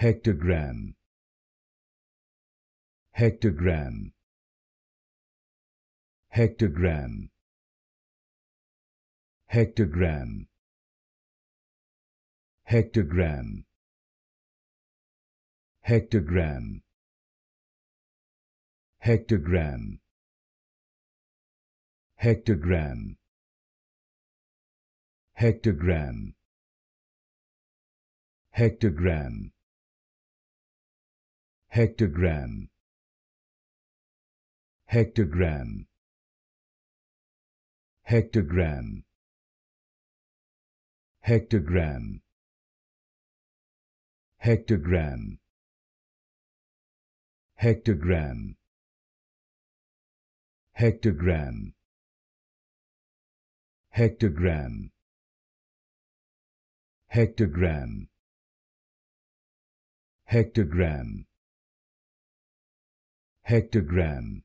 hectogram hectogram hectogram hectogram hectogram hectogram hectogram hectogram hectogram hectogram hectogram hectogram hectogram hectogram hectogram hectogram hectogram hectogram hectogram hectogram hectogram